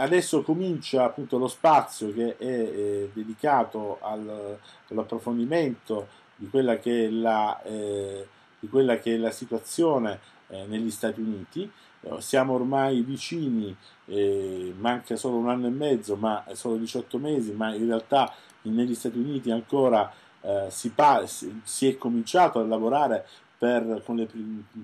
Adesso comincia appunto lo spazio che è eh, dedicato al, all'approfondimento di quella che è la, eh, che è la situazione eh, negli Stati Uniti. Eh, siamo ormai vicini, eh, manca solo un anno e mezzo, ma solo 18 mesi, ma in realtà negli Stati Uniti ancora eh, si, pa- si, è cominciato a lavorare per, le,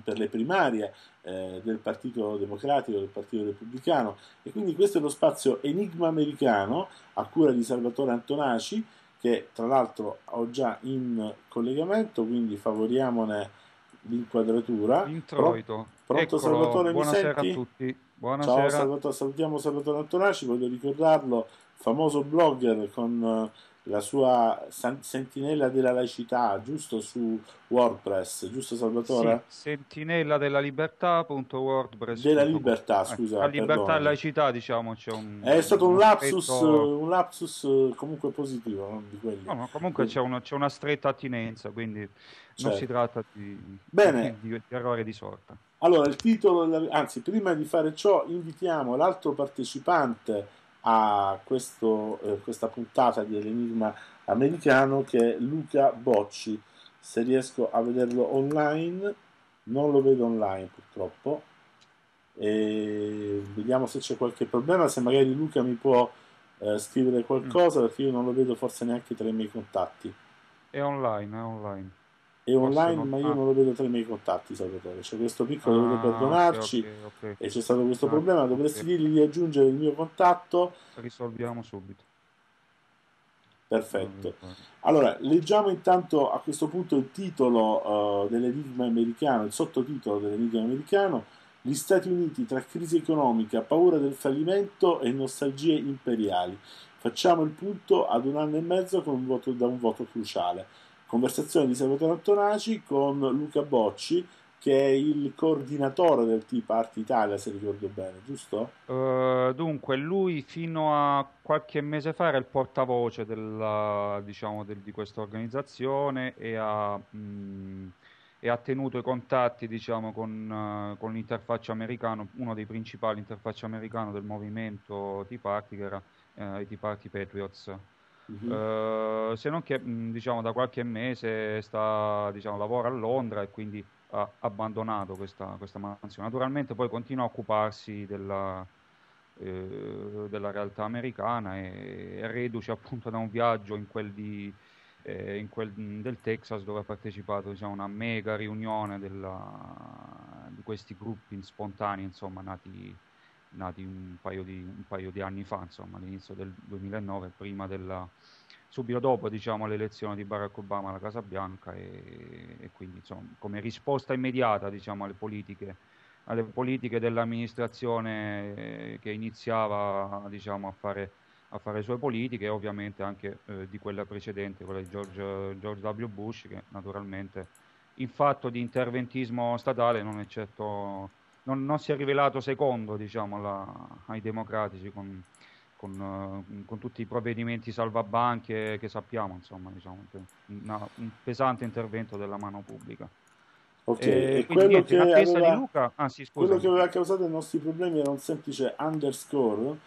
per le, primarie eh, del Partito Democratico, del Partito Repubblicano e quindi questo è lo spazio Enigma Americano a cura di Salvatore Antonaci che tra l'altro ho già in collegamento, quindi favoriamone l'inquadratura. Introito. pronto Eccolo. Salvatore, Buonasera mi senti? a tutti. Buonasera. Ciao Salvatore, salutiamo Salvatore Antonaci, voglio ricordarlo, famoso blogger con la sua sentinella della laicità, giusto su WordPress, giusto Salvatore? Sì, sentinella della libertà.wordpress. Della libertà, scusa. Eh, la libertà e laicità, diciamo, c'è un... È stato un lapsus, stretto... un lapsus comunque positivo, non di quelli. No, no comunque quindi... c'è, una, c'è, una, stretta attinenza, quindi cioè. non si certo. tratta di, Bene. Di, di, di errore di sorta. Allora, il titolo, anzi, prima di fare ciò, invitiamo l'altro partecipante a questo, eh, questa puntata di Enigma americano che è Luca Bocci. Se riesco a vederlo online, non lo vedo online purtroppo. E vediamo se c'è qualche problema, se magari Luca mi può eh, scrivere qualcosa mm. perché io non lo vedo forse neanche tra i miei contatti. È online, è online è online, non... ma io non lo vedo tra i miei contatti, Salvatore. C'è questo piccolo, ah, dovete perdonarci. Okay, okay, okay. E c'è stato questo ah, problema. Dovresti dirgli di aggiungere il mio contatto. Risolviamo subito. Perfetto. Mm, allora, leggiamo intanto a questo punto il titolo uh, dell'enigma americano, il sottotitolo dell'enigma americano. Gli Stati Uniti tra crisi economica, paura del fallimento e nostalgie imperiali. Facciamo il punto ad un anno e mezzo con un voto, da un voto cruciale. Conversazione di Salvatore Antonaci con Luca Bocci, che è il coordinatore del Tea Party Italia, se ricordo bene, giusto? Uh, dunque, lui fino a qualche mese fa era il portavoce della, diciamo, del, di questa organizzazione e ha, mh, mm, e ha tenuto i contatti diciamo, con, uh, con, l'interfaccia americana, uno dei principali interfaccia americano del movimento Tea Party, che era uh, i Tea Party Patriots. Uh-huh. Uh, se non che mm, diciamo, da qualche mese sta, diciamo, lavora a Londra e quindi ha abbandonato questa, questa mansione. Naturalmente poi continua a occuparsi della, eh, della realtà americana e, e, reduce appunto da un viaggio in quel, di, eh, in quel mm, del Texas dove ha partecipato a diciamo, una mega riunione della, di questi gruppi spontanei insomma, nati nati un paio, di, un paio di, anni fa, insomma, all'inizio del 2009, prima della, subito dopo diciamo, l'elezione di Barack Obama alla Casa Bianca e, e quindi insomma, come risposta immediata diciamo, alle, politiche, alle, politiche, dell'amministrazione eh, che iniziava diciamo, a, fare, a, fare, le sue politiche e ovviamente anche eh, di quella precedente, quella di George, George W. Bush che naturalmente in fatto di interventismo statale non è certo non, non si è rivelato secondo diciamo, la, ai democratici con, con, eh, con, tutti i provvedimenti salvabanche che sappiamo, insomma, diciamo, una, un pesante intervento della mano pubblica. Ok, eh, e, e quello, niente, che aveva, Luca... ah, quello, che aveva, causato i nostri problemi era un semplice underscore,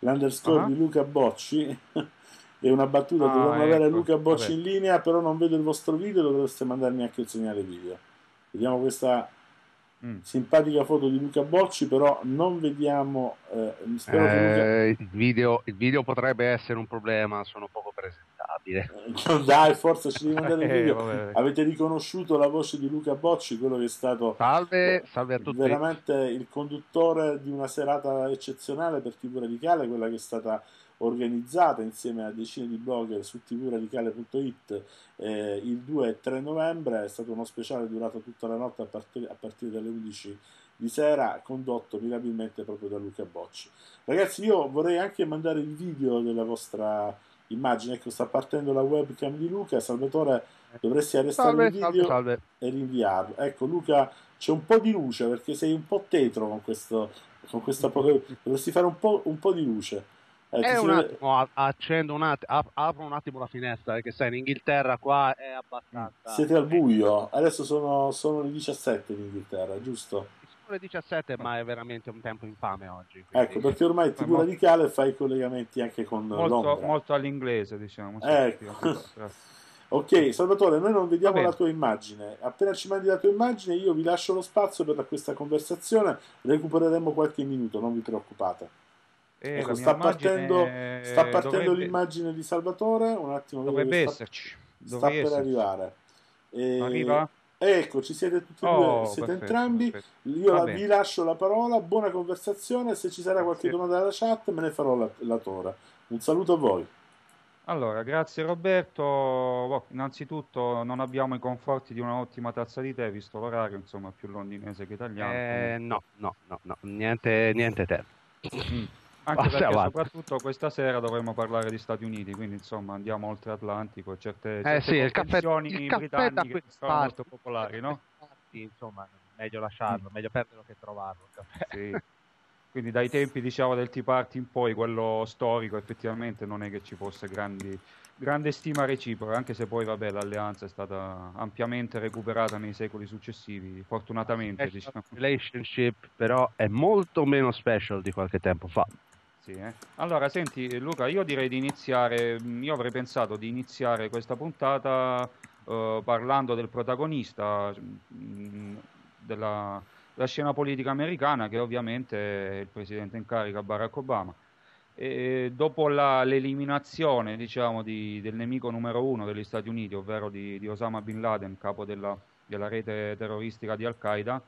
l'underscore uh-huh. di Luca Bocci. è una battuta, ah, dovremmo ecco, avere Luca Bocci vabbè. in linea, però non vedo il vostro video, dovreste mandarmi anche il segnale video. Vediamo questa Mm. Simpatica foto di Luca Bocci, però non vediamo. Eh, eh, Luca... il, video, il, video, potrebbe essere un problema, sono poco presentabile. No, eh, dai, forza, ci devi mandare il eh, video. Eh, Avete riconosciuto la voce di Luca Bocci, quello che è stato salve, eh, salve a tutti. veramente il conduttore di una serata eccezionale per TV Radicale, quella che è stata organizzata insieme a decine di blogger su tvradicale.it eh, il 2 e 3 novembre, è stato uno speciale durato tutta la notte a, partire, a partire dalle 11 di sera condotto mirabilmente proprio da Luca Bocci. Ragazzi, io vorrei anche mandare il video della vostra immagine. Ecco, sta partendo la webcam di Luca. Salvatore, dovresti arrestare salve, il video salve, salve. e rinviarlo. Ecco, Luca, c'è un po' di luce perché sei un po' tetro con questo. Con questa poca... dovresti fare un po', un po' di luce. Eh, un attimo, accendo un attimo, ap- apro un attimo la finestra perché sai, in Inghilterra qua è abbastanza. Siete al buio, adesso sono, sono le 17 in Inghilterra, giusto? Sono le 17, ma è veramente un tempo infame oggi. Quindi... Ecco, perché ormai TV molto... Radicale fa i collegamenti anche con molto, Londra. Molto all'inglese, diciamo. Ecco. ok, Salvatore, noi non vediamo la tua immagine. Appena ci mandi la tua immagine, io vi lascio lo spazio per questa conversazione. Recupereremo qualche minuto, non vi preoccupate. Eh, ecco, sta, partendo, sta partendo dovrebbe, l'immagine di Salvatore. Un attimo, dovrebbe esserci. Sta, sta per arrivare. E... Arriva? Ecco, ci siete tutti e oh, due, siete perfetto, entrambi. Perfetto. Io la, vi lascio la parola. Buona conversazione. Se ci sarà qualche sì. domanda dalla chat, me ne farò la, la tora. Un saluto a voi. Allora, grazie Roberto. Oh, innanzitutto non abbiamo i conforti di un'ottima tazza di tè, visto l'orario, insomma, più londinese che italiano. Eh, no, no, no, no, niente, niente tè. Mm. Anche perché avanti. soprattutto questa sera dovremmo parlare di Stati Uniti, quindi insomma andiamo oltre Atlantico, certe, eh, certe eh sì, il caffè, il caffè da che sono parte, molto popolari, no? Parti, insomma, meglio lasciarlo, mm. meglio perderlo che trovarlo. Sì. quindi dai tempi diciamo del Tea Party in poi, quello storico effettivamente non è che ci fosse grandi, grande stima reciproca, anche se poi vabbè, l'alleanza è stata ampiamente recuperata nei secoli successivi, fortunatamente. Diciamo. Relationship però è molto meno special di qualche tempo fa. Sì, eh. Allora, senti Luca, io direi di iniziare, mm, io avrei pensato di iniziare questa puntata eh, parlando del protagonista mh, mm, della, della scena politica americana, che ovviamente è il presidente in carica Barack Obama. E eh, dopo la, l'eliminazione diciamo, di, del nemico numero uno degli Stati Uniti, ovvero di, di Osama Bin Laden, capo della, della rete terroristica di Al-Qaeda,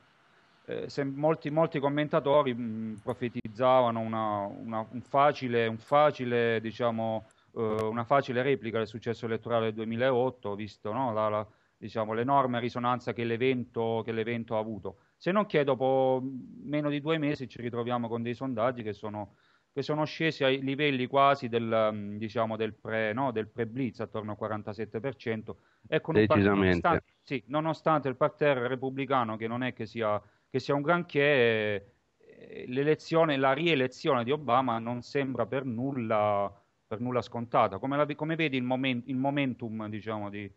eh, molti, molti, commentatori mh, mm, profetizzavano una, una, un facile, un facile, diciamo, eh, una facile replica del successo elettorale del 2008, visto no, la, la, diciamo, l'enorme risonanza che l'evento, che l'evento, ha avuto. Se non che dopo mm, meno di due mesi ci ritroviamo con dei sondaggi che sono, che sono scesi ai livelli quasi del, mm, diciamo, del, pre, no, del blitz attorno al 47%, e con Decisamente. Partito, nonostante, sì, nonostante il parterre repubblicano che non è che sia che sia un granché, eh, l'elezione, la rielezione di Obama non sembra per nulla, per nulla scontata. Come, la, come, vedi il, moment, il momentum diciamo, di,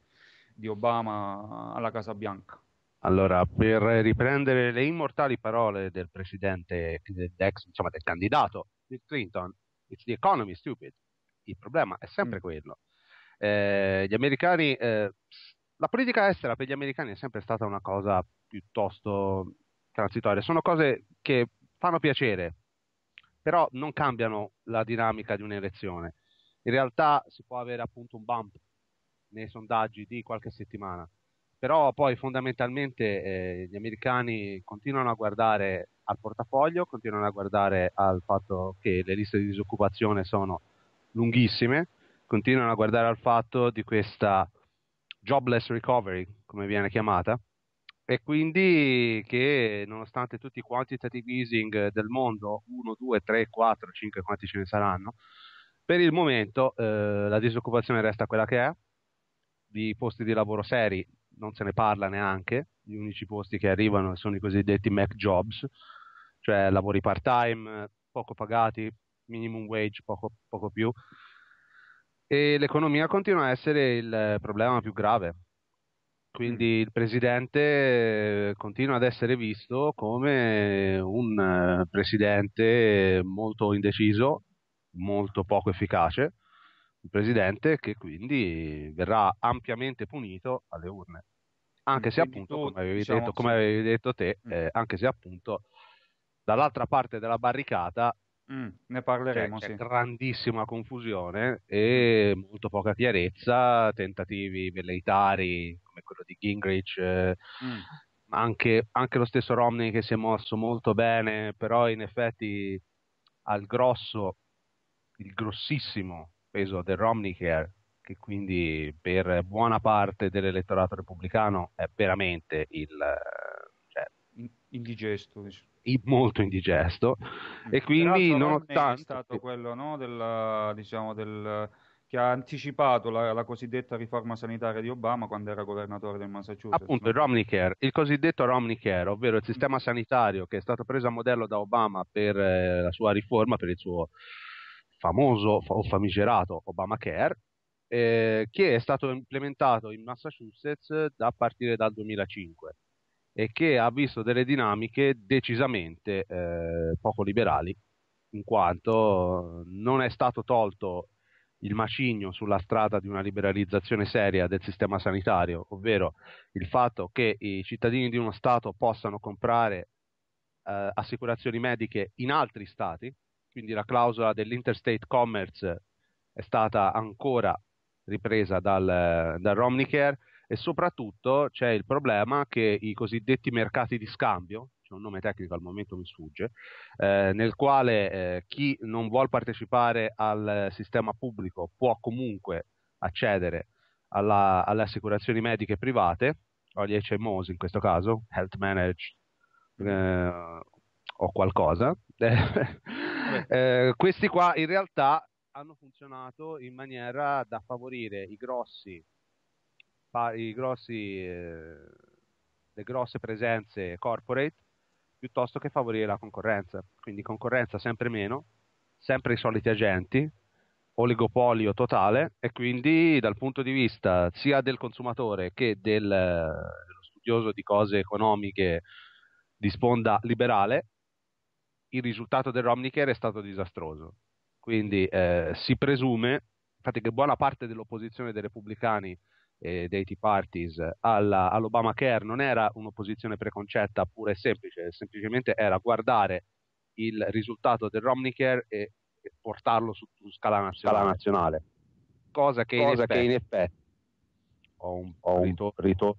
di Obama alla Casa Bianca? Allora, per riprendere le immortali parole del presidente, del, insomma, del candidato Bill Clinton, it's the economy stupid. Il problema è sempre mm. quello. Eh, gli americani, eh, la politica estera per gli americani è sempre stata una cosa piuttosto transitoria, sono cose che fanno piacere, però non cambiano la dinamica di un'elezione. In realtà si può avere appunto un bump nei sondaggi di qualche settimana, però poi fondamentalmente eh, gli americani continuano a guardare al portafoglio, continuano a guardare al fatto che le liste di disoccupazione sono lunghissime, continuano a guardare al fatto di questa jobless recovery, come viene chiamata, e quindi che nonostante tutti i quantitative easing del mondo, 1, 2, 3, 4, 5, quanti ce ne saranno, per il momento eh, la disoccupazione resta quella che è, di posti di lavoro seri non se ne parla neanche, gli unici posti che arrivano sono i cosiddetti Mac jobs, cioè lavori part time, poco pagati, minimum wage, poco, poco più. E l'economia continua a essere il problema più grave Mm. Quindi il presidente eh, continua ad essere visto come un eh, presidente molto indeciso, molto poco efficace, un presidente che quindi verrà ampiamente punito alle urne. Anche mm, quindi se appunto, tu, come, avevi diciamo detto, come avevi detto te, mm. eh, anche se appunto dall'altra parte della barricata Mm, ne parleremo, cioè, sì. Grandissima confusione e molto poca chiarezza, tentativi velleitari come quello di Gingrich, eh, mm. anche, anche, lo stesso Romney che si è mosso molto bene, però in effetti al grosso, il grossissimo peso del Romneycare, che quindi per buona parte dell'elettorato repubblicano è veramente il... Cioè, indigesto. Diciamo molto indigesto e quindi nonostante... è stato quello no, della, diciamo, del, che ha anticipato la, la, cosiddetta riforma sanitaria di Obama quando era governatore del Massachusetts. Appunto, il Romney Care, il cosiddetto Romney Care ovvero il sistema sanitario che è stato preso a modello da Obama per eh, la sua riforma, per il suo famoso o famigerato Obamacare, eh, che è stato implementato in Massachusetts da partire dal 2005 e che ha visto delle dinamiche decisamente eh, poco liberali, in quanto non è stato tolto il macigno sulla strada di una liberalizzazione seria del sistema sanitario, ovvero il fatto che i cittadini di uno Stato possano comprare eh, assicurazioni mediche in altri Stati, quindi la clausola dell'interstate commerce è stata ancora ripresa dal, eh, dal Romnicare e soprattutto c'è il problema che i cosiddetti mercati di scambio, c'è un nome tecnico al momento mi sfugge, eh, nel quale eh, chi non vuole partecipare al sistema pubblico può comunque accedere alla, alle assicurazioni mediche private, o agli HMOs in questo caso, health Managed eh, o qualcosa. Eh, questi qua in realtà hanno funzionato in maniera da favorire i grossi i grossi, eh, le grosse presenze corporate piuttosto che favorire la concorrenza. Quindi concorrenza sempre meno, sempre i soliti agenti, oligopolio totale e quindi dal punto di vista sia del consumatore che del, dello studioso di cose economiche di sponda liberale, il risultato del dell'Omnicare è stato disastroso. Quindi eh, si presume, infatti che buona parte dell'opposizione dei repubblicani eh, dei parties alla, all'Obamacare non era un'opposizione preconcetta pura e semplice, semplicemente era guardare il risultato del Romnicare e, e portarlo su, su scala, nazionale. scala, nazionale. Cosa che, cosa in, effetti, che in effetti ho un, ho ritorno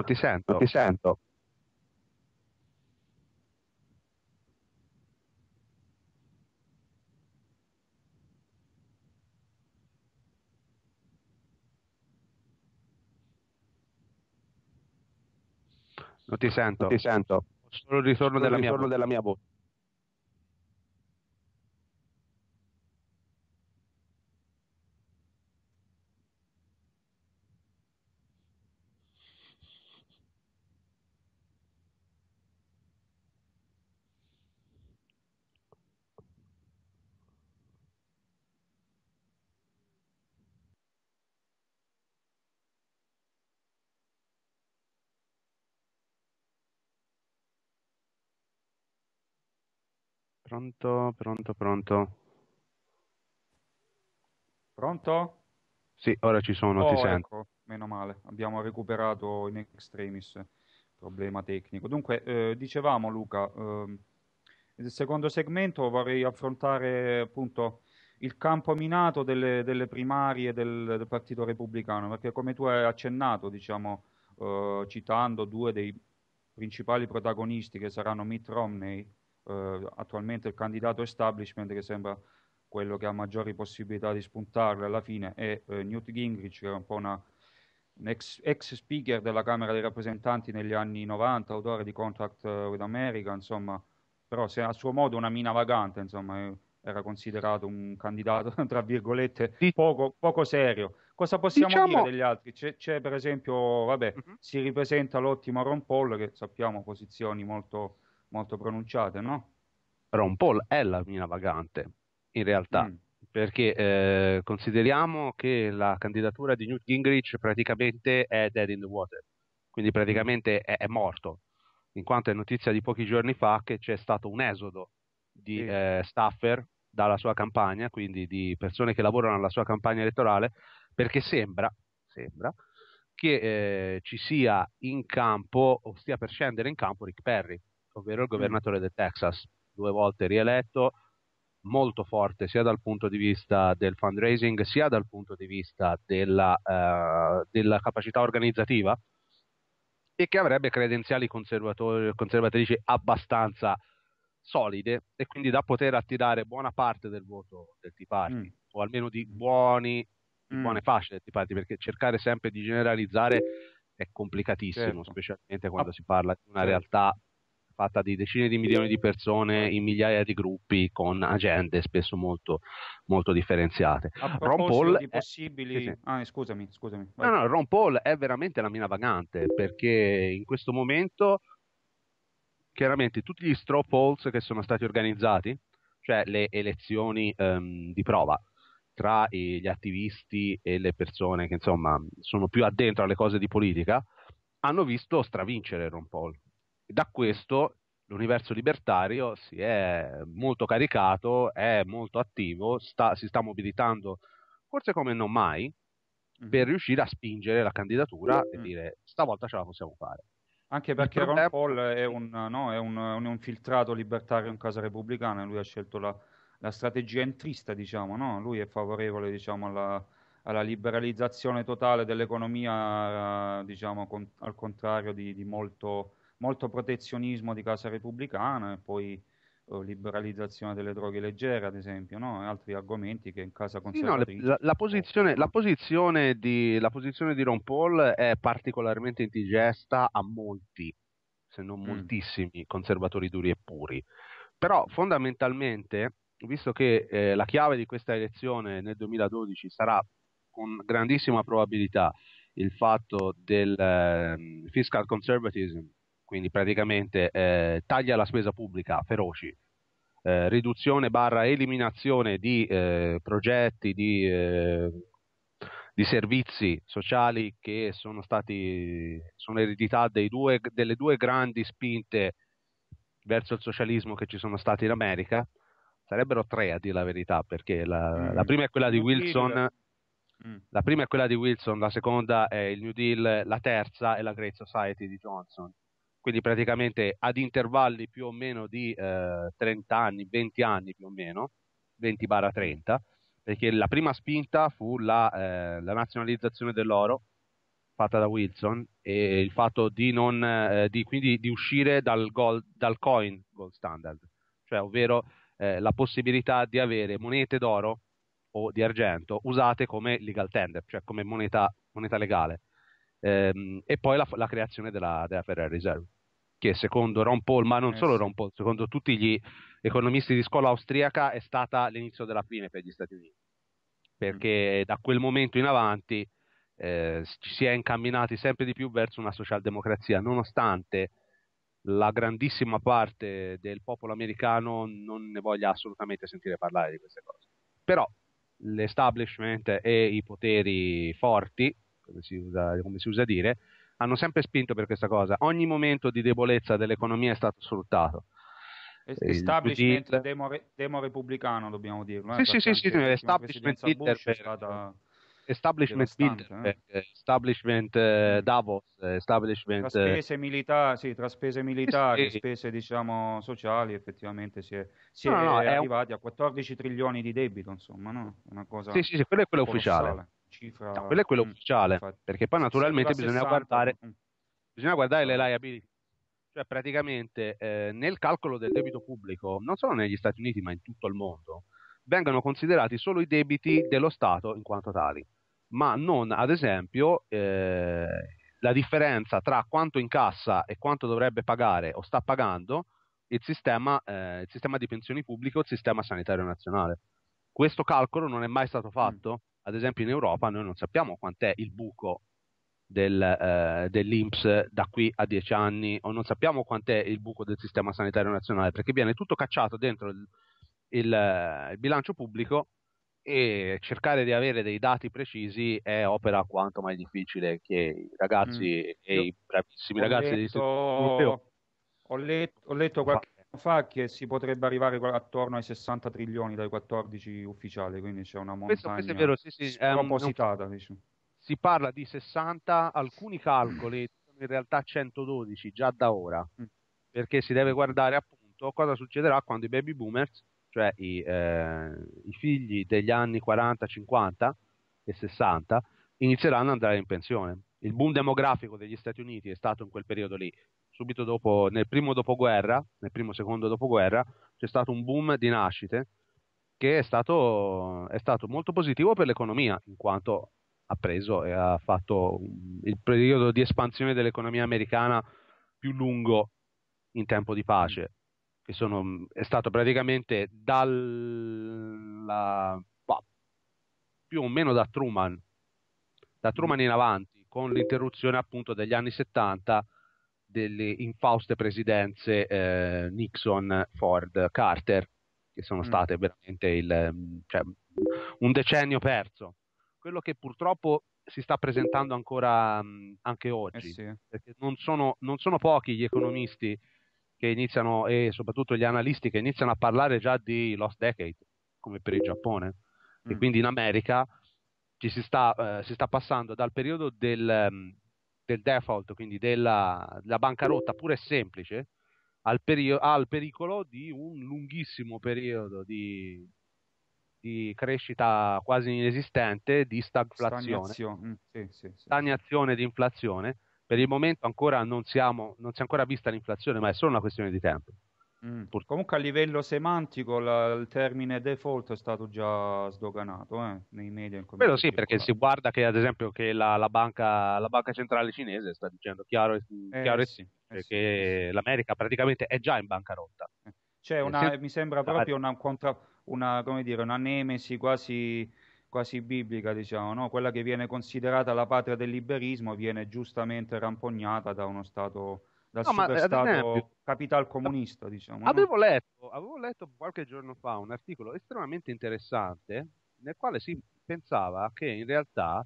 Non ti sento. Non ti sento. Non ti sento. Non ti sento. Solo il ritorno, Solo della, il ritorno mia della mia voce. Pronto, pronto, pronto. Pronto? Sì, ora ci sono, oh, ti sento. Ecco, meno male, abbiamo recuperato in extremis problema tecnico. Dunque, eh, dicevamo Luca, eh, nel secondo segmento vorrei affrontare appunto il campo minato delle, delle primarie del, del, Partito Repubblicano, perché come tu hai accennato, diciamo, eh, citando due dei principali protagonisti che saranno Mitt Romney eh, attualmente il candidato establishment che sembra quello che ha maggiori possibilità di spuntarle alla fine è eh, Newt Gingrich, che è un po' una, un ex, ex, speaker della Camera dei rappresentanti negli anni 90, autore di Contract with America, insomma, però se a suo modo una mina vagante, insomma, eh, era considerato un candidato, tra virgolette, poco, poco serio. Cosa possiamo diciamo... dire degli altri? C'è, c'è per esempio, vabbè, uh-huh. si ripresenta l'ottimo Ron Paul, che sappiamo posizioni molto molto pronunciate, no? Ron Paul è la mina vagante, in realtà. Mm perché eh, consideriamo che la candidatura di Newt Gingrich praticamente è dead in the water, quindi praticamente è, è morto, in quanto è notizia di pochi giorni fa che c'è stato un esodo di sì. eh, staffer dalla sua campagna, quindi di persone che lavorano alla sua campagna elettorale, perché sembra, sembra che eh, ci sia in campo o stia per scendere in campo Rick Perry ovvero il mm. governatore del Texas, due volte rieletto, molto forte sia dal punto di vista del fundraising sia dal punto di vista della, eh, della capacità organizzativa e che avrebbe credenziali conservatrici abbastanza solide e quindi da poter attirare buona parte del voto del Tea Party mm. o almeno di mm. buoni mm. buone fasce del Tea Party perché cercare sempre di generalizzare è complicatissimo, certo. specialmente quando ah, si parla di una certo. realtà fatta di decine di milioni di persone in migliaia di gruppi con agende spesso molto, molto differenziate. A Ron Paul di possibili... È... Sì, sì. Ah, eh, scusami, scusami. No, no, Ron Paul è veramente la mina vagante perché in questo momento chiaramente tutti gli straw polls che sono stati organizzati, cioè le elezioni um, di prova, tra gli attivisti e le persone che insomma sono più addentro alle cose di politica hanno visto stravincere Ron Paul da questo l'universo libertario si è molto caricato, è molto attivo, sta, si sta mobilitando forse come non mai mhm. per riuscire a spingere la candidatura e dire stavolta ce la possiamo fare. Anche perché problema... Ron Paul è un, no, è, un, un, è un, filtrato libertario in casa repubblicana, lui ha scelto la, la strategia entrista, diciamo, no? lui è favorevole diciamo, alla, alla, liberalizzazione totale dell'economia, diciamo, con, al contrario di, di molto molto protezionismo di casa repubblicana e poi eh, liberalizzazione delle droghe leggere, ad esempio, no? e altri argomenti che in casa conservatrice... Sì, no, la, la, posizione, la, posizione di, la, posizione, di, Ron Paul è particolarmente indigesta a molti, se non mm. moltissimi, mm. conservatori duri e puri. Però fondamentalmente, visto che eh, la chiave di questa elezione nel 2012 sarà con grandissima probabilità il fatto del eh, fiscal conservatism, quindi praticamente eh, taglia la spesa pubblica feroci, eh, riduzione barra eliminazione di eh, progetti, di, eh, di, servizi sociali che sono stati, sono eredità due, delle due grandi spinte verso il socialismo che ci sono state in America, sarebbero tre a dire la verità, perché la, mm. la prima è quella di Wilson. Mm. La prima è quella di Wilson, la seconda è il New Deal, la terza è la Great Society di Johnson quindi praticamente ad intervalli più o meno di eh, 30 anni, 20 anni più o meno, 20-30, perché la prima spinta fu la, eh, la, nazionalizzazione dell'oro fatta da Wilson e il fatto di, non, eh, di, quindi di uscire dal, gold, dal coin gold standard, cioè ovvero eh, la possibilità di avere monete d'oro o di argento usate come legal tender, cioè come moneta, moneta legale. Ehm, e poi la, la creazione della, della Federal Reserve che secondo Ron Paul, ma non eh, solo Ron Paul, secondo tutti gli economisti di scuola austriaca è stata l'inizio della fine per gli Stati Uniti, perché mm. da quel momento in avanti eh, ci si è incamminati sempre di più verso una socialdemocrazia, nonostante la grandissima parte del popolo americano non ne voglia assolutamente sentire parlare di queste cose. Però l'establishment e i poteri forti, come si usa, come si usa dire, hanno sempre spinto per questa cosa. Ogni momento di debolezza dell'economia è stato sfruttato. Establishment Hitler... demo, re, demo, repubblicano, dobbiamo dirlo. eh, sì, sì, sì, l'establishment Hitler è stata establishment Bilderberg, eh? establishment eh, Davos, eh, establishment... Tra eh. spese, milita- sì, tra spese militari, sì, spese diciamo sociali, effettivamente si è, si no, è no, arrivati un... a 14 trilioni di debito, insomma, no? Una cosa sì, sì, sì quello è quello colossale. ufficiale cifra. No, quello è quello mm, ufficiale, infatti. perché poi naturalmente bisogna guardare, mm. bisogna guardare le liability. Cioè praticamente eh, nel calcolo del debito pubblico, non solo negli Stati Uniti ma in tutto il mondo, vengono considerati solo i debiti dello Stato in quanto tali, ma non ad esempio eh, la differenza tra quanto incassa e quanto dovrebbe pagare o sta pagando il sistema, eh, il sistema di pensioni pubbliche o il sistema sanitario nazionale. Questo calcolo non è mai stato mm. fatto ad esempio in Europa noi non sappiamo quant'è il buco del, eh, dell'Inps da qui a dieci anni o non sappiamo quant'è il buco del sistema sanitario nazionale perché viene tutto cacciato dentro il, il, eh, il bilancio pubblico e cercare di avere dei dati precisi è opera quanto mai difficile che i ragazzi mm. e Io i bravissimi ragazzi letto, di ho letto, ho letto qualche fa che si potrebbe arrivare attorno ai 60 trilioni dai 14 ufficiali, quindi c'è una montagna questo, questo è vero, sì, sì, spropositata. Um, diciamo. Si parla di 60, alcuni calcoli in realtà 112 già da ora, mm. perché si deve guardare appunto cosa succederà quando i baby boomers, cioè i, eh, i figli degli anni 40, 50 e 60, inizieranno ad andare in pensione. Il boom demografico degli Stati Uniti è stato in quel periodo lì subito dopo, nel primo dopoguerra, nel primo secondo dopoguerra, c'è stato un boom di nascite che è stato, è stato molto positivo per l'economia, in quanto ha preso e ha fatto il periodo di espansione dell'economia americana più lungo in tempo di pace, che sono, è stato praticamente dalla, più o meno da Truman, da Truman in avanti, con l'interruzione appunto degli anni 70 delle infauste presidenze eh, Nixon, Ford, Carter, che sono mm. state mm. veramente il, mm, cioè, un decennio perso. Quello che purtroppo si sta presentando ancora mh, mm, anche eh oggi, eh sì. perché non sono, non sono pochi gli economisti che iniziano, e soprattutto gli analisti che iniziano a parlare già di Lost Decade, come per il Giappone. Mm. E quindi in America ci si sta, eh, si sta passando dal periodo del, del default, quindi della, della bancarotta pure semplice, al, perio- al, pericolo di un lunghissimo periodo di, di crescita quasi inesistente, di stagflazione, mm, stagnazione, di inflazione. Per il momento ancora non, siamo, non si è ancora vista l'inflazione, ma è solo una questione di tempo. Mm. Comunque a livello semantico la, il termine default è stato già sdoganato eh, nei media. Quello sì, perché si guarda che ad esempio che la, la, banca, la, banca, centrale cinese sta dicendo chiaro, e, eh, chiaro sì, e sì, eh eh, che eh sì, l'America praticamente è già in bancarotta. C'è una, mi sembra ah, proprio una, contra, una, dire, una nemesi quasi, quasi biblica, diciamo, no? quella che viene considerata la patria del liberismo viene giustamente rampognata da uno Stato dal no, eh, superstato capital comunista, diciamo. Avevo, no? letto, avevo letto qualche giorno fa un articolo estremamente interessante nel quale si pensava che in realtà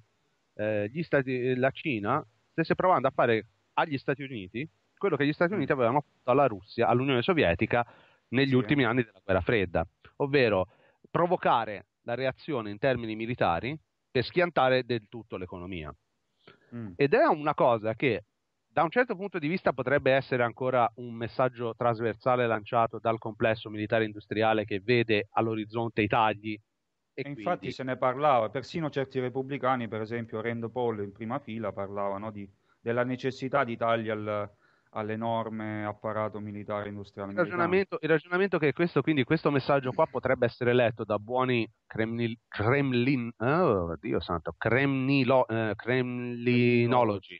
eh, Stati, la Cina stesse provando a fare agli Stati Uniti quello che gli Stati Uniti mm. avevano fatto alla Russia, all'Unione Sovietica negli sì. ultimi anni della guerra fredda, ovvero provocare la reazione in termini militari per schiantare del tutto l'economia. Mm. Ed è una cosa che da un certo punto di vista potrebbe essere ancora un messaggio trasversale lanciato dal complesso militare industriale che vede all'orizzonte i tagli. E e infatti quindi... se ne parlava, persino certi repubblicani, per esempio Rand Paul in prima fila, parlavano di, della necessità di tagli al, all'enorme apparato militare industriale. Il ragionamento, il ragionamento che questo, quindi, questo messaggio qua potrebbe essere letto da buoni Kremlin, Kremlin oh, Dio santo, Kremnilo, eh, kremlinologi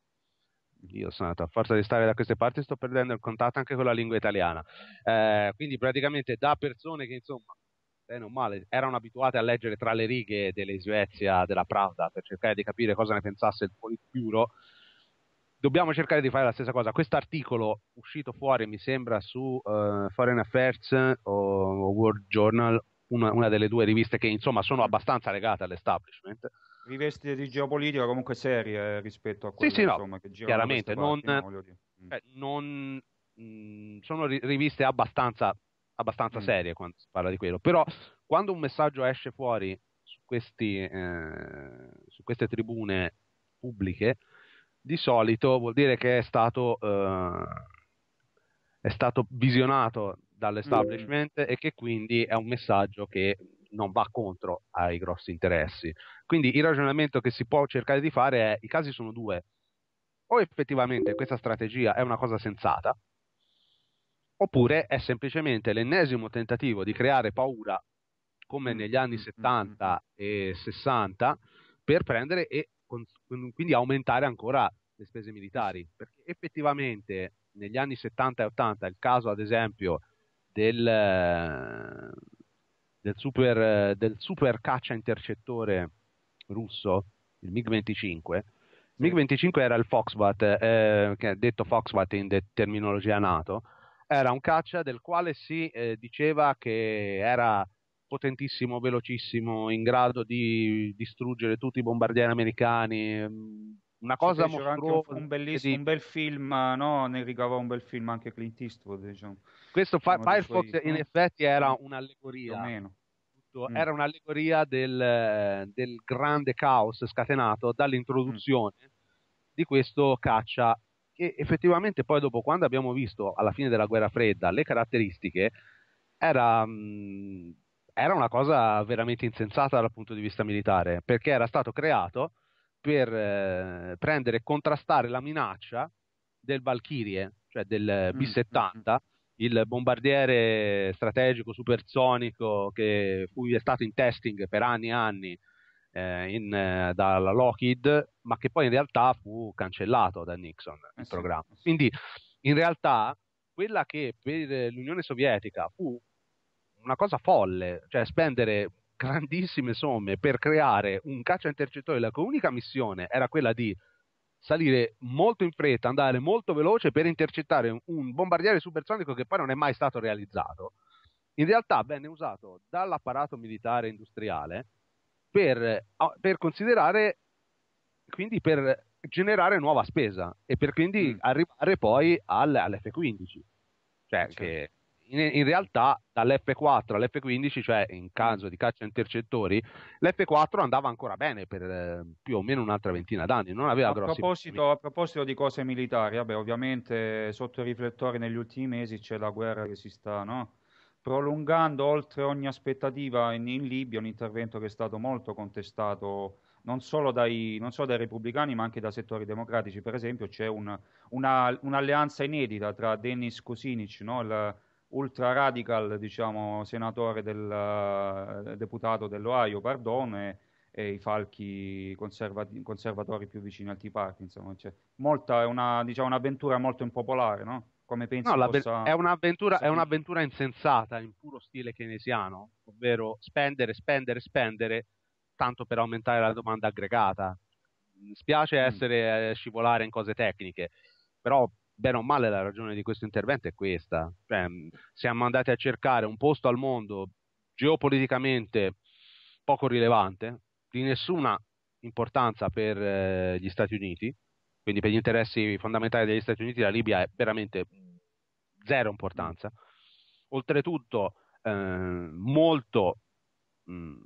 Dio santo, a forza di stare da queste parti sto perdendo il contatto anche con la lingua italiana. Eh, quindi praticamente da persone che insomma, bene o male, erano abituate a leggere tra le righe delle Svezia, della Pravda, per cercare di capire cosa ne pensasse il Politburo, dobbiamo cercare di fare la stessa cosa. Quest'articolo uscito fuori, mi sembra, su uh, Foreign Affairs o, o World Journal, una, una, delle due riviste che insomma sono abbastanza legate all'establishment, riveste di geopolitica comunque serie eh, rispetto a quello sì, sì, insomma, no, che gira chiaramente non, parti, non, mm. eh, non mh, mm, sono riviste abbastanza, abbastanza mm. serie quando si parla di quello però quando un messaggio esce fuori su, questi, eh, su queste tribune pubbliche di solito vuol dire che è stato, eh, è stato visionato dall'establishment mm. e che quindi è un messaggio che non va contro ai grossi interessi. Quindi il ragionamento che si può cercare di fare è i casi sono due. O effettivamente questa strategia è una cosa sensata, oppure è semplicemente l'ennesimo tentativo di creare paura come mm, negli anni 70 mm, mm, e 60 per prendere e quindi aumentare ancora le spese militari perché effettivamente negli anni 70 e 80 il caso ad esempio del, del super, eh, del super caccia intercettore russo, il MiG-25. MiG-25 era il Foxbat, eh, che è detto Foxbat in de- terminologia NATO, era un caccia del quale si eh, diceva che era potentissimo, velocissimo, in grado di distruggere tutti i bombardieri americani, mm, una cosa molto anche un, un, bellissimo, un bel film, no? ne ricavò un bel film anche Clint Eastwood. Diciamo. Questo fa- Firefox suoi... in eh, effetti era un'allegoria. Meno. Mm. Era un'allegoria del, del, grande caos scatenato dall'introduzione mm. di questo caccia che effettivamente poi dopo quando abbiamo visto alla fine della guerra fredda le caratteristiche era, mh, mm, era una cosa veramente insensata dal punto di vista militare perché era stato creato per eh, prendere e contrastare la minaccia del Valkyrie, cioè del B-70, mm, mm-hmm. il bombardiere strategico supersonico che fu, è stato in testing per anni e anni eh, in, eh, dalla Lockheed, ma che poi in realtà fu cancellato da Nixon il eh sì, programma. Eh Quindi in realtà quella che per l'Unione Sovietica fu una cosa folle, cioè spendere grandissime somme per creare un caccia intercettore la cui unica missione era quella di salire molto in fretta, andare molto veloce per intercettare un, un bombardiere supersonico che poi non è mai stato realizzato. In realtà venne usato dall'apparato militare industriale per, per considerare, quindi per generare nuova spesa e per quindi mm. arrivare poi al, all'F-15. Cioè certo. che in, in, realtà dall'F4 all'F15, cioè in caso di caccia intercettori, l'F4 andava ancora bene per eh, più o meno un'altra ventina d'anni, non aveva a grossi proposito, A proposito di cose militari, vabbè, ovviamente sotto i riflettori negli ultimi mesi c'è la guerra che si sta no? prolungando oltre ogni aspettativa in, in, Libia, un intervento che è stato molto contestato non solo, dai, non solo, dai, repubblicani ma anche da settori democratici. Per esempio c'è un, una, un'alleanza inedita tra Denis Kusinic, no? Il, ultra radical, diciamo, senatore del eh, deputato dell'Ohio, Bardone, e i falchi conservati- conservatori più vicini al Tea Party. Insomma, cioè, molta, è una, diciamo, un'avventura molto impopolare, no? Come pensi no, possa... è, un'avventura, è un'avventura insensata in puro stile keynesiano, ovvero spendere, spendere, spendere tanto per aumentare la domanda aggregata. Mi spiace mm. essere mm. scivolare in cose tecniche, però bene o male la ragione di questo intervento è questa. Cioè, mm, siamo andati a cercare un posto al mondo geopoliticamente poco rilevante, di nessuna importanza per eh, gli Stati Uniti, quindi per gli interessi fondamentali degli Stati Uniti la Libia è veramente zero importanza. Oltretutto eh, molto mh, mm,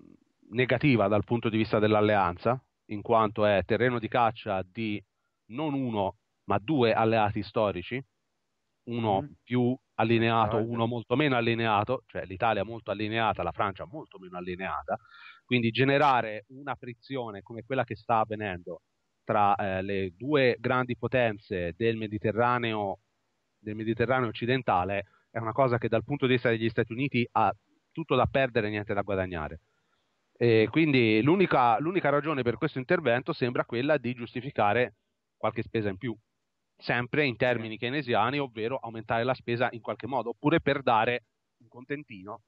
negativa dal punto di vista dell'alleanza, in quanto è terreno di caccia di non uno ma due alleati storici, uno mm. più allineato, esatto. uno molto meno allineato, cioè l'Italia molto allineata, la Francia molto meno allineata, quindi generare una frizione come quella che sta avvenendo tra eh, le due grandi potenze del Mediterraneo, del Mediterraneo occidentale è una cosa che dal punto di vista degli Stati Uniti ha tutto da perdere e niente da guadagnare. E quindi l'unica, l'unica ragione per questo intervento sembra quella di giustificare qualche spesa in più sempre in termini keynesiani, ovvero aumentare la spesa in qualche modo, oppure per dare un contentino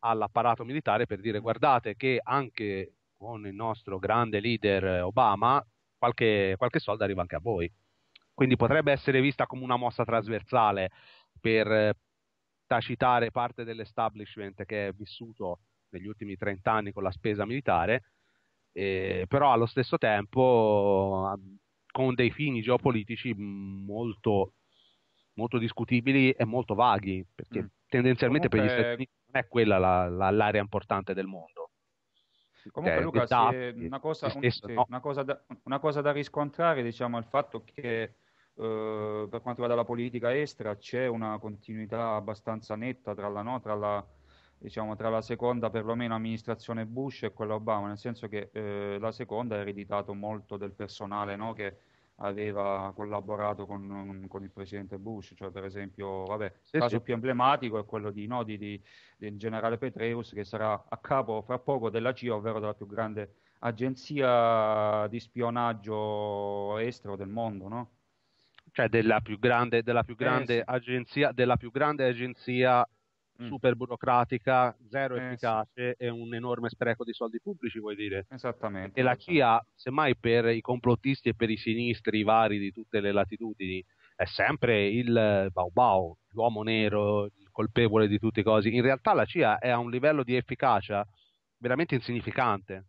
all'apparato militare per dire guardate che anche con il nostro grande leader eh, Obama qualche, qualche soldo arriva anche a voi. Quindi potrebbe essere vista come una mossa trasversale per eh, tacitare parte dell'establishment che è vissuto negli ultimi 30 anni con la spesa militare, eh, però allo stesso tempo con dei fini geopolitici molto, molto discutibili e molto vaghi, perché mm. tendenzialmente Comunque... per gli Stati Uniti non è quella la, la, l'area importante del mondo. Comunque, cioè, Luca, sì, una, cosa, stesso, un, sì, no. una, cosa da, una, cosa, da, riscontrare diciamo, è il fatto che eh, per quanto riguarda la politica estera c'è una continuità abbastanza netta tra la, no, tra la, diciamo, tra la seconda perlomeno amministrazione Bush e quella Obama, nel senso che eh, la seconda ha ereditato molto del personale no, che aveva collaborato con, mm, con, il presidente Bush, cioè per esempio, vabbè, il caso più emblematico è quello di, no, di, del generale Petreus che sarà a capo fra poco della CIA, ovvero della più grande agenzia di spionaggio estero del mondo, no? Cioè della più grande, della più eh, grande eh, sì. agenzia, della più grande agenzia Mm. super burocratica, zero eh, efficace sì. e un enorme spreco di soldi pubblici, vuoi dire? Esattamente. E la CIA, semmai per i complottisti e per i sinistri vari di tutte le latitudini, è sempre il Bau Bau, l'uomo nero, il colpevole di tutte le cose. In realtà la CIA è a un livello di efficacia veramente insignificante.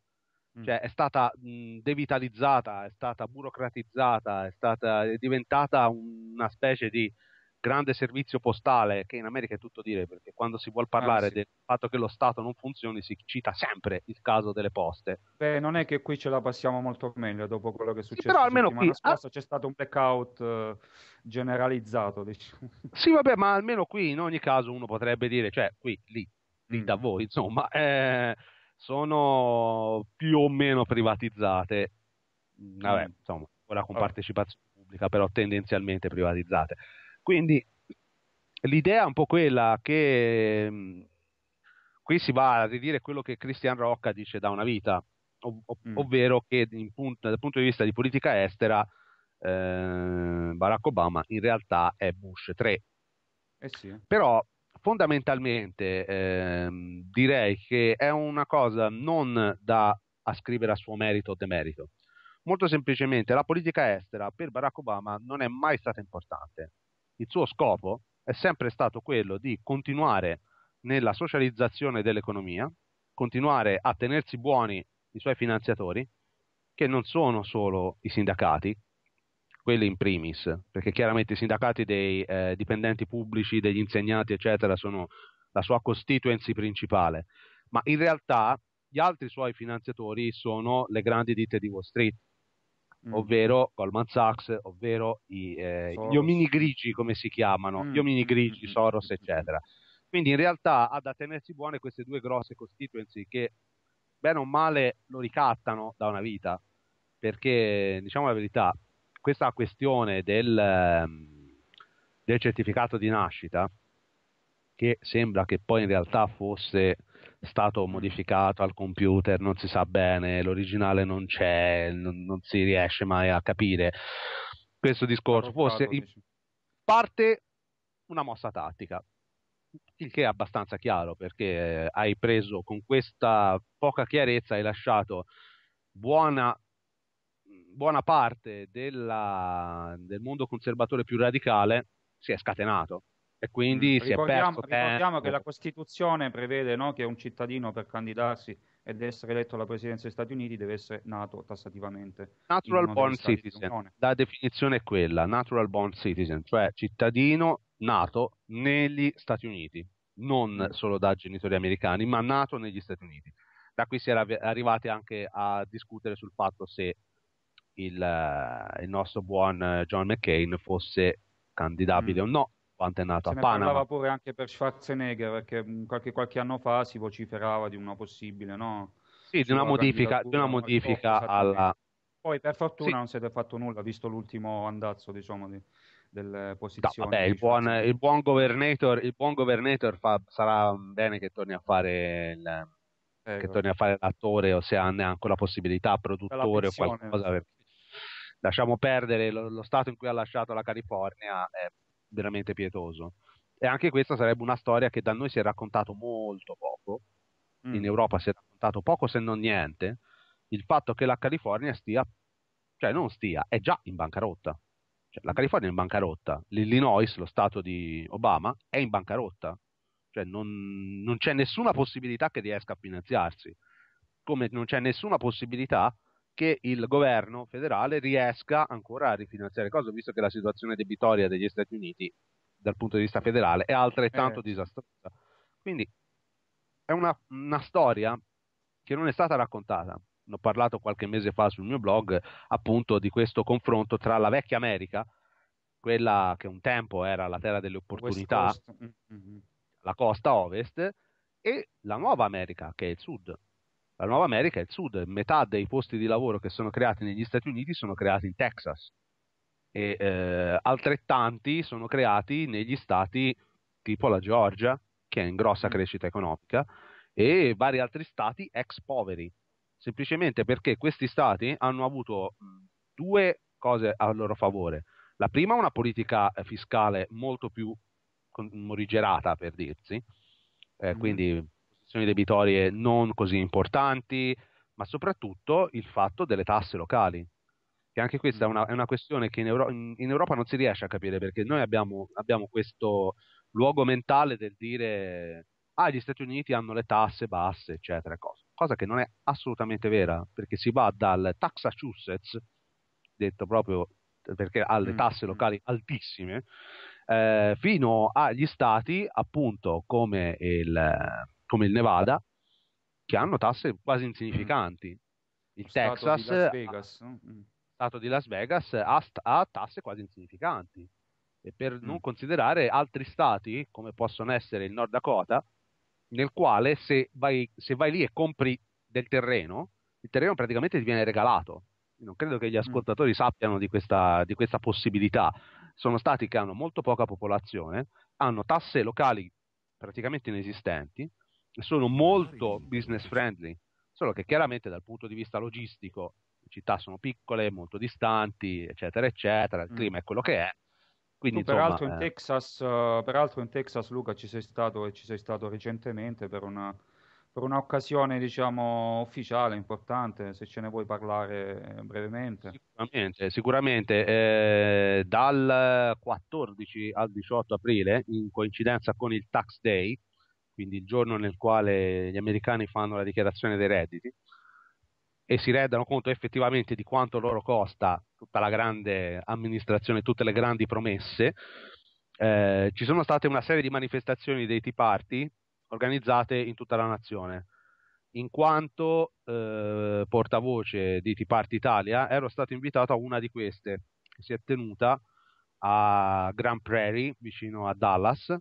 Mm. Cioè, è stata mh, mm, devitalizzata, è stata burocratizzata, è, stata, è diventata una specie di grande servizio postale, che in America è tutto dire, perché quando si vuole ah, parlare ah, sì. del fatto che lo Stato non funzioni si cita sempre il caso delle poste. Beh, non è che qui ce la passiamo molto meglio dopo quello che è successo. Sì, però almeno qui... Ah scorsa ah... c'è stato un blackout eh, generalizzato. Diciamo. Sì, vabbè, ma almeno qui in ogni caso uno potrebbe dire, cioè qui, lì, lì mm. da voi, insomma, eh, sono più o meno privatizzate. Mm, vabbè, mm. insomma, ora con allora. partecipazione pubblica, però tendenzialmente privatizzate. Quindi l'idea è un po' quella che mh, mm, qui si va a ridire quello che Christian Rocca dice da una vita, ov- ov- mm. ovvero che punto, dal punto di vista di politica estera eh, Barack Obama in realtà è Bush 3. Eh sì. Però fondamentalmente eh, direi che è una cosa non da ascrivere a suo merito o demerito. Molto semplicemente la politica estera per Barack Obama non è mai stata importante il suo scopo è sempre stato quello di continuare nella socializzazione dell'economia, continuare a tenersi buoni i suoi finanziatori, che non sono solo i sindacati, quelli in primis, perché chiaramente i sindacati dei eh, dipendenti pubblici, degli insegnanti, eccetera, sono la sua constituency principale, ma in realtà gli altri suoi finanziatori sono le grandi ditte di Wall Street, mm. ovvero Goldman Sachs, ovvero i, eh, gli omini grigi, come si chiamano, mm. gli omini grigi, mm. mm Soros, mm, mm, eccetera. Quindi in realtà ha da tenersi buone queste due grosse constituency che, bene o male, lo ricattano da una vita, perché, diciamo la verità, questa questione del, ehm, del certificato di nascita, che sembra che poi in realtà fosse stato modificato al computer, non si sa bene, l'originale non c'è, non, non si riesce mai a capire questo discorso. Forse in parte una mossa tattica, il che è abbastanza chiaro perché eh, hai preso con questa poca chiarezza, hai lasciato buona, buona parte della, del mondo conservatore più radicale si è scatenato e quindi mm, si è perso tempo. Ricordiamo che la Costituzione prevede no, che un cittadino per candidarsi ed essere eletto alla presidenza degli Stati Uniti deve essere nato tassativamente. Natural born citizen, la definizione è quella, natural born citizen, cioè cittadino nato negli Stati Uniti, non mm. solo da genitori americani, ma nato negli Stati Uniti. Da qui si era arrivati anche a discutere sul fatto se il, eh, il nostro buon eh, John McCain fosse candidabile mm. o no, quanto è nata. Se ne Panama. parlava pure anche per Schwarzenegger, perché qualche, qualche anno fa si vociferava di una possibile, no? Sì, di una modifica, di una modifica alla... Poi per fortuna sì. non siete fatto nulla, visto l'ultimo andazzo, diciamo, di, delle posizioni. No, vabbè, il, buon, il buon governator, il buon governator fa, sarà bene che torni a fare il, eh, che ecco. torni a fare l'attore o se ha neanche la possibilità, produttore o qualcosa. Lasciamo perdere lo, lo, stato in cui ha lasciato la California, eh, veramente pietoso. E anche questa sarebbe una storia che da noi si è raccontato molto poco, mm. in Europa si è raccontato poco se non niente, il fatto che la California stia, cioè non stia, è già in bancarotta. Cioè, la California è in bancarotta, l'Illinois, lo stato di Obama, è in bancarotta, cioè non, non c'è nessuna possibilità che riesca a finanziarsi, come non c'è nessuna possibilità che il governo federale riesca ancora a rifinanziare cose, visto che la situazione debitoria degli Stati Uniti dal punto di vista federale è altrettanto eh. disastrosa. Quindi è una, una storia che non è stata raccontata. Ne ho parlato qualche mese fa sul mio blog appunto di questo confronto tra la vecchia America, quella che un tempo era la terra delle opportunità, mm-hmm. la costa ovest, e la nuova America, che è il sud, la Nuova America è il sud, metà dei posti di lavoro che sono creati negli Stati Uniti sono creati in Texas e eh, altrettanti sono creati negli stati tipo la Georgia, che è in grossa mm. crescita economica, e vari altri stati ex poveri, semplicemente perché questi stati hanno avuto due cose a loro favore. La prima una politica fiscale molto più morigerata, per dirsi, eh, mm. quindi posizioni debitorie non così importanti, ma soprattutto il fatto delle tasse locali. Che anche questa è una, è una questione che in, Euro- in, Europa non si riesce a capire perché noi abbiamo, abbiamo questo luogo mentale del dire ah, gli Stati Uniti hanno le tasse basse, eccetera, cosa, cosa che non è assolutamente vera, perché si va dal Taxachusetts, detto proprio perché ha le mm, tasse mm. locali altissime, eh, fino agli stati appunto come il, come il Nevada, che hanno tasse mm. quasi insignificanti. Il Lo Texas, mm. ah, stato di Las Vegas, ha, di Las Vegas ha, ha tasse quasi insignificanti. E per mm. non considerare altri stati, come possono essere il Nord Dakota, nel quale se vai, se vai lì e compri del terreno, il terreno praticamente ti viene regalato. Non credo che gli mm. ascoltatori mm. sappiano di questa, di questa possibilità. Sono stati che hanno molto poca popolazione, hanno tasse locali praticamente inesistenti, sono molto business friendly, solo che chiaramente dal punto di vista logistico le città sono piccole, molto distanti, eccetera, eccetera, il mm. clima mm. è quello che è. Quindi, tu, insomma, peraltro, in eh... Texas, eh, peraltro in Texas, Luca, ci sei stato e ci sei stato recentemente per una, per un'occasione diciamo ufficiale importante se ce ne vuoi parlare eh, brevemente sicuramente, sicuramente eh, dal 14 al 18 aprile in coincidenza con il tax day quindi il giorno nel quale gli americani fanno la dichiarazione dei redditi e si rendano conto effettivamente di quanto loro costa tutta la grande amministrazione, tutte le grandi promesse, eh, ci sono state una serie di manifestazioni dei Tea Party organizzate in tutta la nazione. In quanto eh, portavoce di Tea Party Italia ero stato invitato a una di queste, che si è tenuta a Grand Prairie, vicino a Dallas,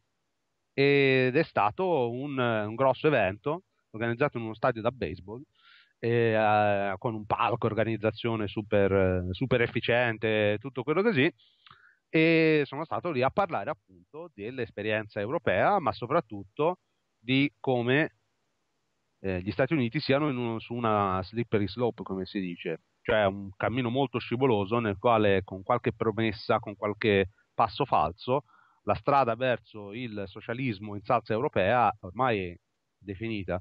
ed è stato un, un grosso evento organizzato in uno stadio da baseball e, uh, con un palco, organizzazione super, super, efficiente, tutto quello così. E sono stato lì a parlare appunto dell'esperienza europea, ma soprattutto di come eh, gli Stati Uniti siano uno, su una slippery slope, come si dice, cioè un cammino molto scivoloso nel quale con qualche promessa, con qualche passo falso, la strada verso il socialismo in salsa europea ormai è definita.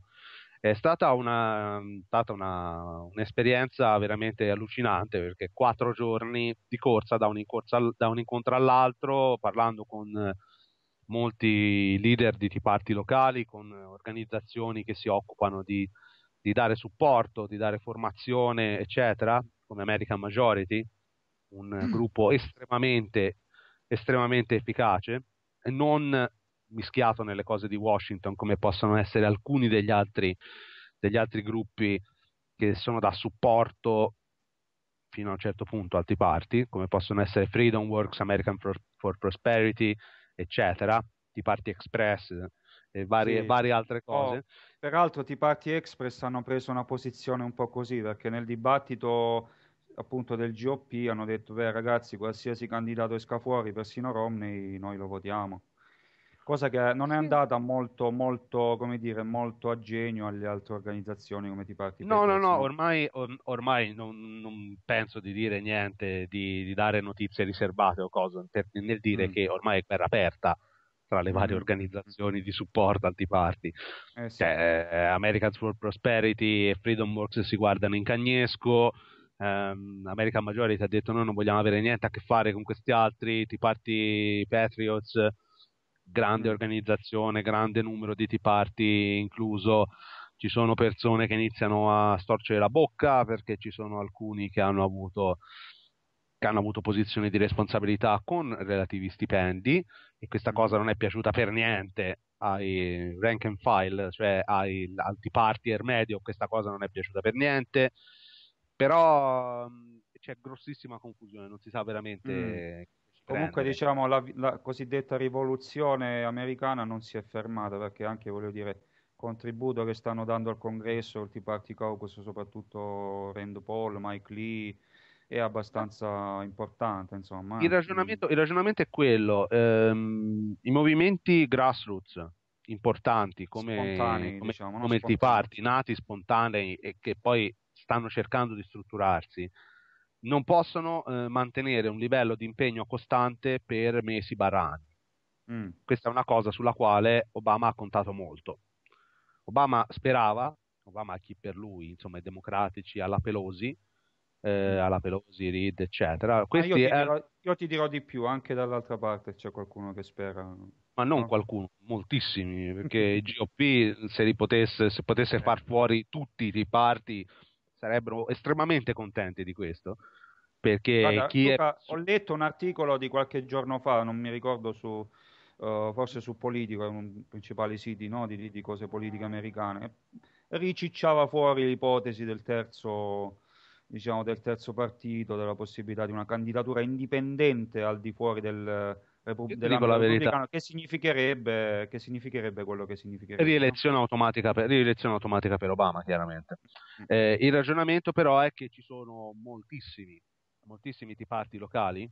È stata, una, stata una, un'esperienza veramente allucinante perché quattro giorni di corsa da un, incorso, da un incontro all'altro, parlando con molti leader di parti locali, con organizzazioni che si occupano di, di dare supporto, di dare formazione, eccetera, come American Majority, un mm. gruppo estremamente estremamente efficace, non mischiato nelle cose di Washington come possono essere alcuni degli altri, degli altri gruppi che sono da supporto fino a un certo punto altri parti, come possono essere Freedom Works, American for, for Prosperity, eccetera, Tea Party Express eh, e varie, sì. varie altre oh, cose. Oh, peraltro Tea Party Express hanno preso una posizione un po' così, perché nel dibattito appunto del GOP hanno detto, beh ragazzi, qualsiasi candidato esca fuori, persino Romney, noi lo votiamo. Cosa che non è andata molto, molto, come dire, molto a genio alle altre organizzazioni come ti parti. No, no, no, ormai, or, ormai non, non, penso di dire niente, di, di, dare notizie riservate o cosa, per, nel dire mm. che ormai è guerra aperta tra le varie mm. organizzazioni di supporto al Tea Party. Eh sì. cioè, eh, Americans for Prosperity e Freedom Works si guardano in cagnesco, ehm, America ti ha detto noi non vogliamo avere niente a che fare con questi altri, ti Party Patriots, grande mm. organizzazione, grande numero di ti Party incluso, ci sono persone che iniziano a storcere la bocca perché ci sono alcuni che hanno avuto che hanno avuto posizioni di responsabilità con relativi stipendi e questa mm. cosa non è piaciuta per niente ai rank and file, cioè ai, al party medio, questa cosa non è piaciuta per niente però c'è grossissima confusione, non si sa veramente. Mm. Comunque ecco. diciamo la, la, cosiddetta rivoluzione americana non si è fermata perché anche voglio dire contributo che stanno dando al congresso il t Party Caucus, soprattutto Rand Paul, Mike Lee, è abbastanza importante. Insomma. Eh. Il, ragionamento, il ragionamento è quello, ehm, i movimenti grassroots importanti come, come, diciamo, come il Tea Party, nati spontanei e che poi stanno cercando di strutturarsi, non possono eh, mantenere un livello di impegno costante per mesi barani. Mm. Questa è una cosa sulla quale Obama ha contato molto. Obama sperava, Obama chi per lui, insomma i democratici alla Pelosi, eh, alla Pelosi, Reed, eccetera. Ah, Questi io, ti è... dirò, io, ti dirò, di più, anche dall'altra parte c'è qualcuno che spera. Ma non no? qualcuno, moltissimi, perché il mm. GOP se, li potesse, se potesse far eh. fuori tutti i parti sarebbero estremamente contenti di questo. Perché Guarda, Luca, è... ho letto un articolo di qualche giorno fa, non mi ricordo su, Uh, forse su Politico, è un principale principali siti no, di, di, cose politiche americane, ricicciava fuori l'ipotesi del terzo, diciamo, del terzo partito, della possibilità di una candidatura indipendente al di fuori del, Repub- eh, dell'anno la verità. Che significherebbe, che significherebbe, quello che significherebbe? Rielezione automatica per, rielezione automatica per Obama, chiaramente. Mm. Eh, il ragionamento però è che ci sono moltissimi, moltissimi tiparti locali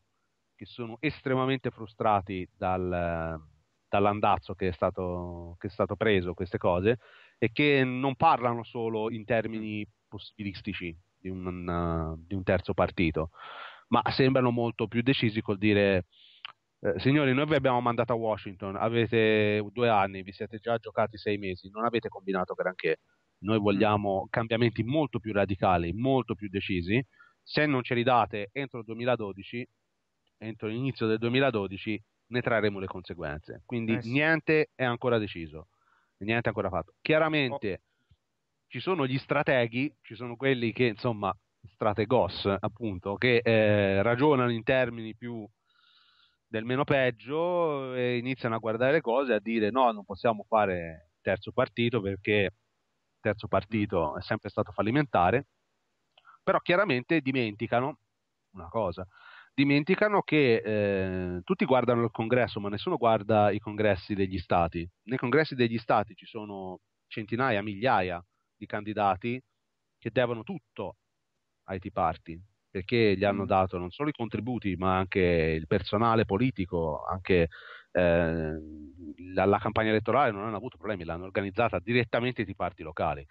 che sono estremamente frustrati dal, dall'andazzo che è, stato, che è stato preso queste cose e che non parlano solo in termini possibilistici di un, uh, di un terzo partito, ma sembrano molto più decisi col dire eh, signori, noi vi abbiamo mandato a Washington, avete due anni, vi siete già giocati sei mesi, non avete combinato granché. Noi mm. vogliamo cambiamenti molto più radicali, molto più decisi. Se non ce li date entro il 2012, entro l'inizio del 2012, ne trarremo le conseguenze. Quindi eh sì. niente è ancora deciso, niente è ancora fatto. Chiaramente oh. ci sono gli strateghi, ci sono quelli che, insomma, strategos, appunto, che eh, ragionano in termini più del meno peggio e iniziano a guardare le cose e a dire no, non possiamo fare terzo partito perché terzo partito è sempre stato fallimentare, però chiaramente dimenticano una cosa, dimenticano che eh, tutti guardano il congresso ma nessuno guarda i congressi degli stati, nei congressi degli stati ci sono centinaia, migliaia di candidati che devono tutto ai t Party, perché gli hanno dato non solo i contributi ma anche il personale politico, anche eh, la, la, campagna elettorale non hanno avuto problemi, l'hanno organizzata direttamente di parti locali.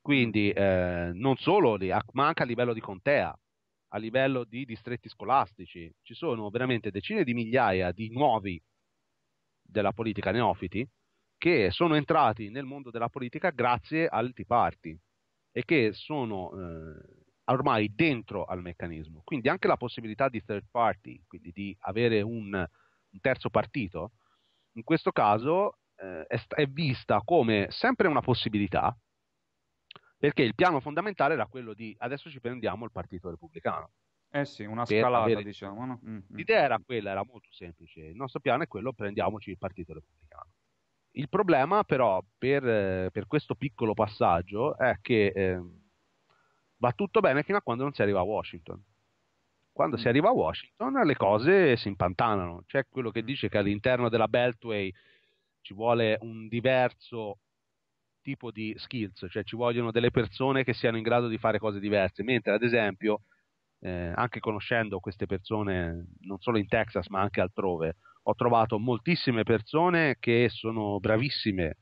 Quindi eh, non solo, lì, ma anche a livello di contea, a livello di distretti scolastici, ci sono veramente decine di migliaia di nuovi della politica neofiti che sono entrati nel mondo della politica grazie al Tea Party e che sono... Eh, ormai dentro al meccanismo. Quindi anche la possibilità di third party, quindi di avere un, un terzo partito, in questo caso eh, è, è vista come sempre una possibilità, perché il piano fondamentale era quello di adesso ci prendiamo il partito repubblicano. Eh sì, una scalata, avere... diciamo. No? Mm-hmm. L'idea era quella, era molto semplice. Il nostro piano è quello, prendiamoci il Partito Repubblicano. Il problema, però, per, per questo piccolo passaggio è che eh, va tutto bene fino a quando non si arriva a Washington. Quando mm. si arriva a Washington le cose si impantanano. C'è quello che dice che all'interno della Beltway ci vuole un diverso tipo di skills, cioè ci vogliono delle persone che siano in grado di fare cose diverse, mentre ad esempio, eh, anche conoscendo queste persone non solo in Texas ma anche altrove, ho trovato moltissime persone che sono bravissime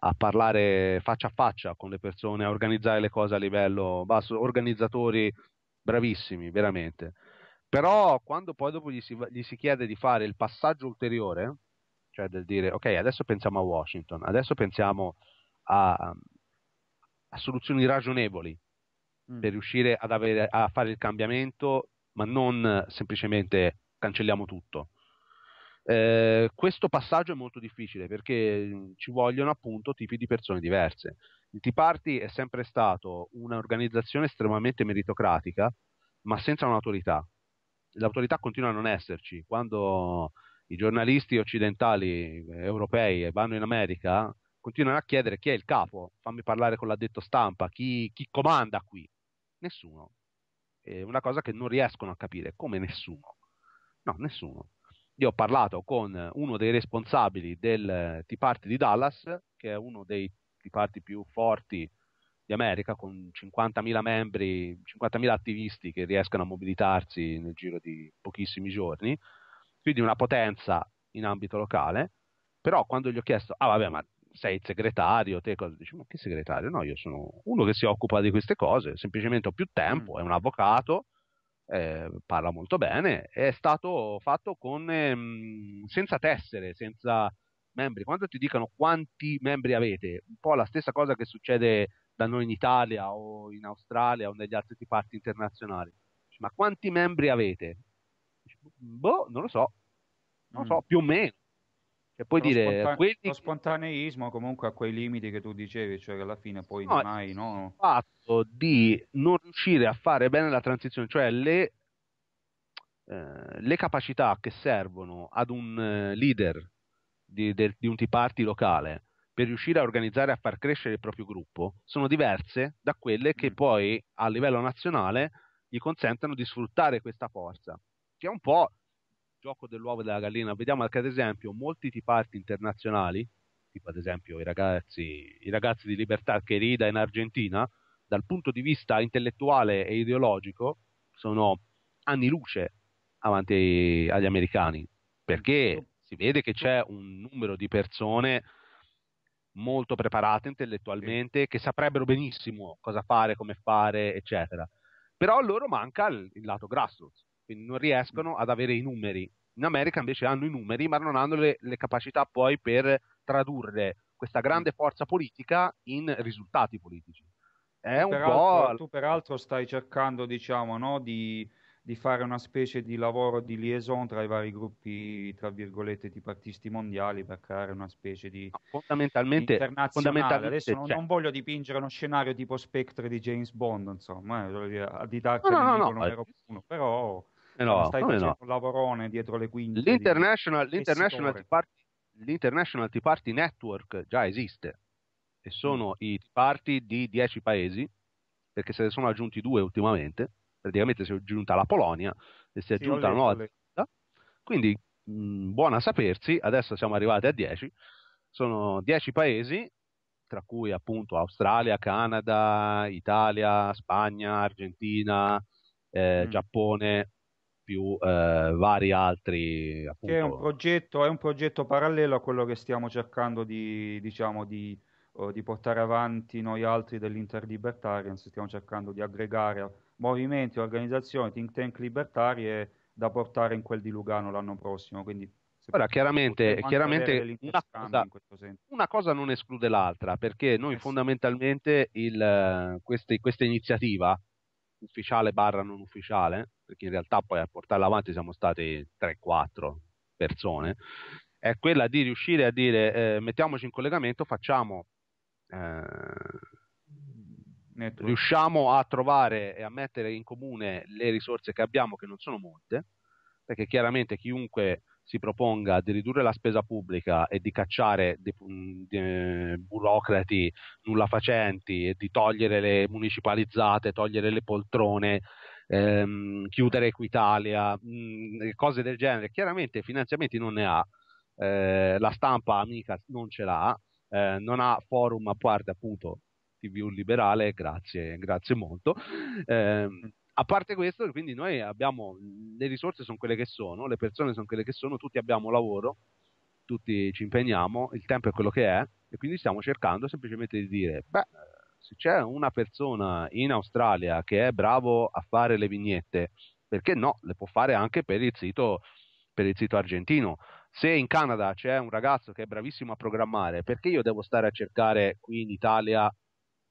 a parlare faccia a faccia con le persone, a organizzare le cose a livello basso, organizzatori bravissimi, veramente. Però quando poi dopo gli si, gli si chiede di fare il passaggio ulteriore, cioè del dire ok, adesso pensiamo a Washington, adesso pensiamo a, a soluzioni ragionevoli mm. per riuscire avere, a fare il cambiamento, ma non semplicemente cancelliamo tutto eh, questo passaggio è molto difficile perché mm, ci vogliono appunto tipi di persone diverse. Il Tea Party è sempre stato un'organizzazione estremamente meritocratica, ma senza un'autorità. L'autorità continua a non esserci. Quando i giornalisti occidentali, eh, europei, vanno in America, continuano a chiedere chi è il capo, fammi parlare con l'addetto stampa, chi, chi comanda qui. Nessuno. È una cosa che non riescono a capire, come nessuno. No, nessuno io ho parlato con uno dei responsabili del eh, Tea Party di Dallas, che è uno dei Tea Party più forti di America, con 50.000 membri, 50.000 attivisti che riescono a mobilitarsi nel giro di pochissimi giorni, quindi una potenza in ambito locale. Però quando gli ho chiesto, ah vabbè, ma sei il segretario, te cosa dici? Ma che segretario? No, io sono uno che si occupa di queste cose, semplicemente ho più mm. tempo, è un avvocato, Ehm, parla molto bene, è stato fatto con, ehm, senza tessere, senza membri. Quando ti dicono quanti membri avete, un po' la stessa cosa che succede da noi in Italia o in Australia o negli altri parti internazionali. Ma quanti membri avete? Boh, non lo so, non lo so, mm. più o meno. Cioè, puoi lo dire spontan- quelli... lo spontaneismo comunque a quei limiti che tu dicevi, cioè che alla fine poi no, mai no. Il fatto di non riuscire a fare bene la transizione, cioè le, eh, le capacità che servono ad un eh, leader di, de, di un Tea Party locale per riuscire a organizzare e a far crescere il proprio gruppo sono diverse da quelle che mm. poi a livello nazionale gli consentono di sfruttare questa forza, che è un po' gioco dell'uovo e della gallina, vediamo anche ad esempio molti tipi parti internazionali, tipo ad esempio i ragazzi, i ragazzi di Libertà che rida in Argentina, dal punto di vista intellettuale e ideologico sono anni luce avanti agli americani, perché si vede che c'è un numero di persone molto preparate intellettualmente che saprebbero benissimo cosa fare, come fare, eccetera. Però a loro manca il, il lato grassroots quindi non riescono ad avere i numeri. In America invece hanno i numeri, ma non hanno le, le capacità poi per tradurre questa grande forza politica in risultati politici. È un peraltro, po'... Tu peraltro stai cercando, diciamo, no, di, di, fare una specie di lavoro di liaison tra i vari gruppi, tra virgolette, di partisti mondiali per creare una specie di... No, fondamentalmente, internazionale. fondamentalmente... Adesso non, cioè... non, voglio dipingere uno scenario tipo Spectre di James Bond, insomma, eh, a didarca no, no, no, no, numero eh, uno, però... Eh no, stai facendo no. un lavorone dietro le quinte. L'International, di... l'International, tea party, L'International Tea Party Network già esiste e sono mm. i Tea Party di 10 paesi, perché se ne sono aggiunti due ultimamente, praticamente si è aggiunta la Polonia e si è sì, aggiunta la Nuova Zelanda, quindi mh, mm, buona sapersi, adesso siamo arrivati a 10, sono 10 paesi, tra cui appunto Australia, Canada, Italia, Spagna, Argentina, eh, mm. Giappone, più eh, vari altri. Appunto. È, un progetto, è un progetto parallelo a quello che stiamo cercando di, diciamo, di, oh, di portare avanti noi altri dell'Interlibertarians, stiamo cercando di aggregare movimenti, organizzazioni, think tank libertarie da portare in quel di Lugano l'anno prossimo. Quindi Ora, chiaramente, chiaramente una, cosa, una, cosa, non esclude l'altra, perché noi eh, fondamentalmente il, queste, questa iniziativa, ufficiale barra non ufficiale, perché in realtà poi a portarla avanti siamo stati 3-4 persone, è quella di riuscire a dire eh, mettiamoci in collegamento, facciamo... Eh, riusciamo a trovare e a mettere in comune le risorse che abbiamo, che non sono molte, perché chiaramente chiunque si proponga di ridurre la spesa pubblica e di cacciare di, di, burocrati nulla facenti e di togliere le municipalizzate, togliere le poltrone ehm, chiudere Equitalia, mh, mm, cose del genere. Chiaramente finanziamenti non ne ha, eh, la stampa amica non ce l'ha, eh, non ha forum a parte appunto TV Liberale, grazie, grazie molto. Eh, a parte questo, quindi noi abbiamo le risorse sono quelle che sono, le persone sono quelle che sono, tutti abbiamo lavoro, tutti ci impegniamo, il tempo è quello che è e quindi stiamo cercando semplicemente di dire, beh, se c'è una persona in Australia che è bravo a fare le vignette, perché no, le può fare anche per il sito, per il sito argentino. Se in Canada c'è un ragazzo che è bravissimo a programmare, perché io devo stare a cercare qui in Italia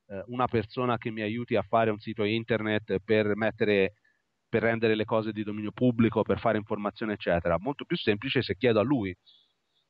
eh, una persona che mi aiuti a fare un sito internet per mettere per rendere le cose di dominio pubblico, per fare informazione, eccetera. Molto più semplice se chiedo a lui.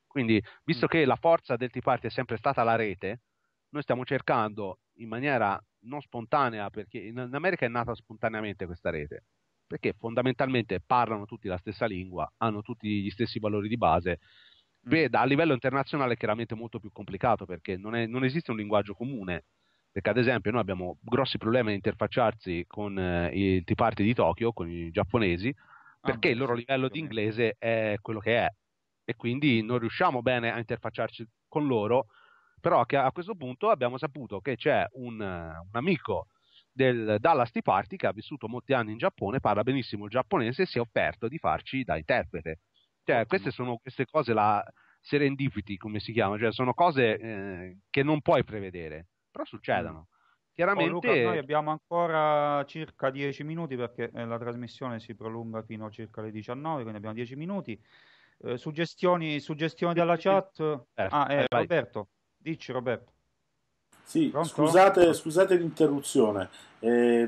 Quindi, visto mm. che la forza del t Party è sempre stata la rete, noi stiamo cercando in maniera non spontanea, perché in America è nata spontaneamente questa rete, perché fondamentalmente parlano tutti la stessa lingua, hanno tutti gli stessi valori di base. Mm. Beh, a livello internazionale è chiaramente molto più complicato perché non, è, non, esiste un linguaggio comune. Perché, ad esempio, noi abbiamo grossi problemi a interfacciarsi con eh, i tiparti di Tokyo, con i giapponesi, ah, perché ah, il loro livello di inglese è quello che è e quindi non riusciamo bene a interfacciarci con loro però che a questo punto abbiamo saputo che c'è un, un amico del Dallas Tea Party che ha vissuto molti anni in Giappone, parla benissimo il giapponese e si è offerto di farci da interprete. Cioè, queste sono queste cose, la serendipity come si chiama, cioè sono cose eh, che non puoi prevedere, però succedono. Mm. Chiaramente... Oh, Luca, noi abbiamo ancora circa 10 minuti perché eh, la trasmissione si prolunga fino a circa le 19, quindi abbiamo 10 minuti. Eh, suggestioni, suggestioni dalla chat? Ah, eh, ah, Roberto. Dici Roberto. Sì, scusate, scusate, l'interruzione. Eh,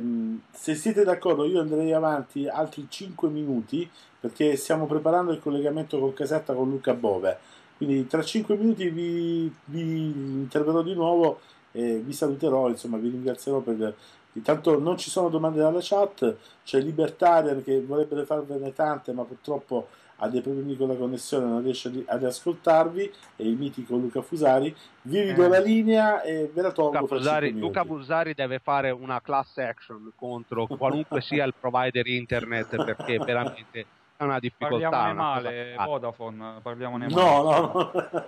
se siete d'accordo, io andrei avanti altri 5 minuti perché stiamo preparando il collegamento con Casetta con Luca Bove. Quindi tra 5 minuti vi, vi interverrò di nuovo e vi saluterò, insomma, vi ringrazierò per Intanto non ci sono domande dalla chat, c'è Libertarian che vorrebbe farvene tante, ma purtroppo ha dei problemi con la connessione, non riesce ad ascoltarvi, e il mitico Luca Fusari, vi ridò eh. la linea e ve la tolgo. Luca Fusari, Luca Fusari deve fare una class action contro qualunque sia il provider internet perché veramente è una difficoltà. Parliamone male, cosa... Vodafone, parliamone male. No, no, no.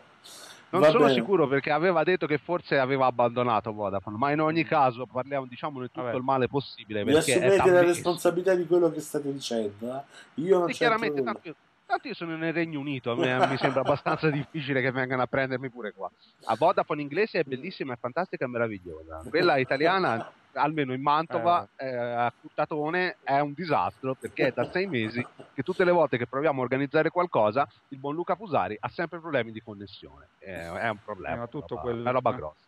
Non Va sono bene. sicuro perché aveva detto che forse aveva abbandonato Vodafone, ma in ogni mm. caso parliamo diciamo di tutto Vabbè. il male possibile. Perché Vi assumete la responsabilità di quello che state dicendo. Eh? Io non sì, chiaramente, tanto, Tanto io sono nel Regno Unito, a me mi sembra abbastanza difficile che vengano a prendermi pure qua. A Vodafone inglese è bellissima, è fantastica e meravigliosa. Quella italiana, almeno in Mantova, eh. eh, a Cuttatone, è un disastro perché è da sei mesi che tutte le volte che proviamo a organizzare qualcosa, il buon Luca Fusari ha sempre problemi di connessione. È, eh, è un problema, è eh, una, quel... una roba eh. grossa.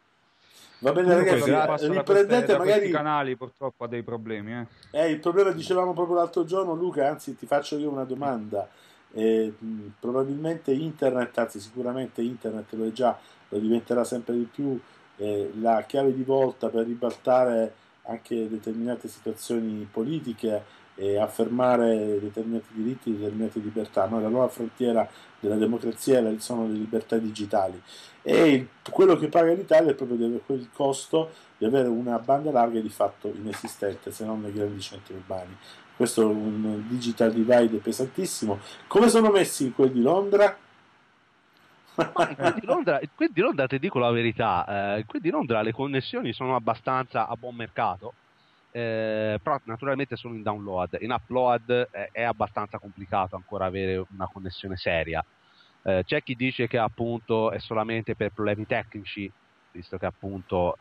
Va bene, ragazzi. Riprendete magari. I canali purtroppo ha dei problemi. Eh. eh. il problema dicevamo proprio l'altro giorno, Luca. Anzi, ti faccio io una domanda. Mm e mh, mm, probabilmente internet, anzi sicuramente internet lo è già, lo diventerà sempre di più eh, la chiave di volta per ribaltare anche determinate situazioni politiche e affermare determinati diritti, e determinate libertà. Noi la nuova frontiera della democrazia sono le libertà digitali e quello che paga l'Italia è proprio quel costo di avere una banda larga di fatto inesistente se non nei grandi centri urbani questo è un digital divide pesantissimo. Come sono messi quelli di Londra? quelli di Londra, quelli di Londra ti dico la verità, eh, quelli di Londra le connessioni sono abbastanza a buon mercato, eh, però naturalmente sono in download, in upload eh, è abbastanza complicato ancora avere una connessione seria. Eh, c'è chi dice che appunto è solamente per problemi tecnici, visto che appunto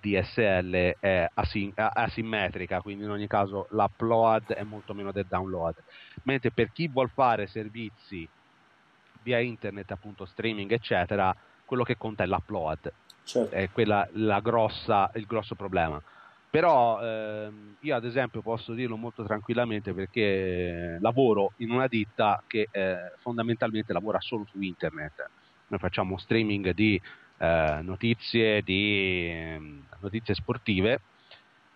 DSL è asim- asimmetrica, quindi in ogni caso l'upload è molto meno del download. Mentre per chi vuole fare servizi via internet, appunto streaming, eccetera, quello che conta è l'upload. Certo. È quella, grossa, il grosso problema. Però ehm, io ad esempio posso dirlo molto tranquillamente perché lavoro in una ditta che eh, fondamentalmente lavora solo su internet. Noi facciamo streaming di eh, notizie, di, ehm, notizie, sportive,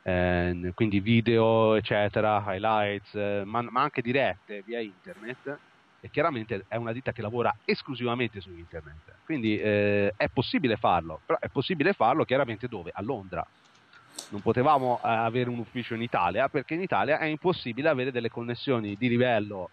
eh, quindi video, eccetera, highlights, eh, ma, ma, anche dirette via internet. E chiaramente è una ditta che lavora esclusivamente su internet, quindi eh, è possibile farlo, però è possibile farlo chiaramente dove? A Londra, non potevamo eh, avere un ufficio in Italia perché in Italia è impossibile avere delle connessioni di livello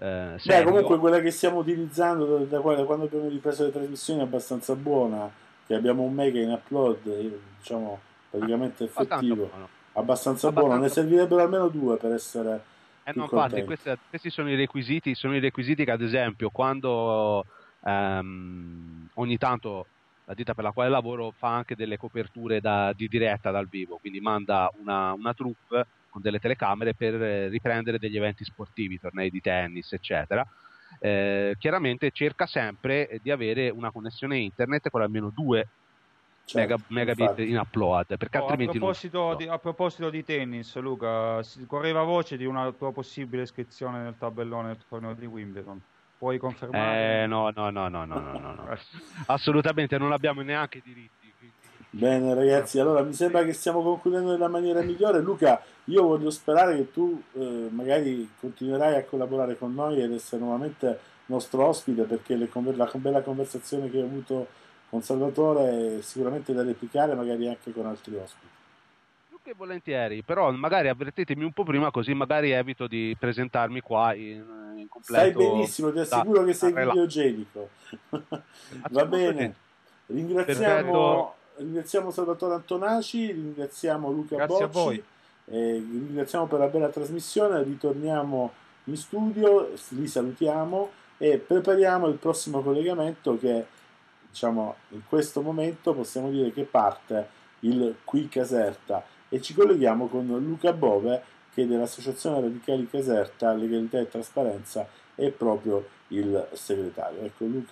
eh, Beh, comunque quella che stiamo utilizzando da, da, quando abbiamo ripreso le trasmissioni è abbastanza buona, che abbiamo un mega in upload, eh, diciamo praticamente ah, effettivo, buono. abbastanza buono, ne servirebbero almeno due per essere... Eh no, infatti, questi, questi sono i requisiti, sono i requisiti che ad esempio quando ehm, ogni tanto la ditta per la quale lavoro fa anche delle coperture da, di diretta dal vivo, quindi manda una, una troupe con delle telecamere per eh, riprendere degli eventi sportivi, tornei di tennis, eccetera. Eh, chiaramente cerca sempre eh, di avere una connessione internet con almeno due certo, mega, megabit infatti. in upload perché oh, altrimenti a proposito, di, a proposito di tennis Luca si correva voce di una tua possibile iscrizione nel tabellone del torneo di Wimbledon puoi confermare? Eh, no, no, no, no, no, no, no. assolutamente non abbiamo neanche diritto Bene ragazzi, allora mi sembra che stiamo concludendo nella maniera migliore. Luca, io voglio sperare che tu eh, magari continuerai a collaborare con noi ed essere nuovamente nostro ospite perché conver- la bella conversazione che hai avuto con Salvatore è sicuramente da replicare magari anche con altri ospiti. Luca, volentieri, però magari avvertitemi un po' prima così magari evito di presentarmi qua in, in completo. Stai benissimo, ti assicuro da, che sei videogenico. Va bene, ringraziamo... Perfetto ringraziamo Salvatore Antonaci, ringraziamo Luca Grazie Bocci, ringraziamo per la bella trasmissione, ritorniamo in studio, li salutiamo e prepariamo il prossimo collegamento che diciamo in questo momento possiamo dire che parte il Qui Caserta e ci colleghiamo con Luca Bove che dell'Associazione Radicali Caserta Legalità e Trasparenza è proprio il segretario. Ecco, Luca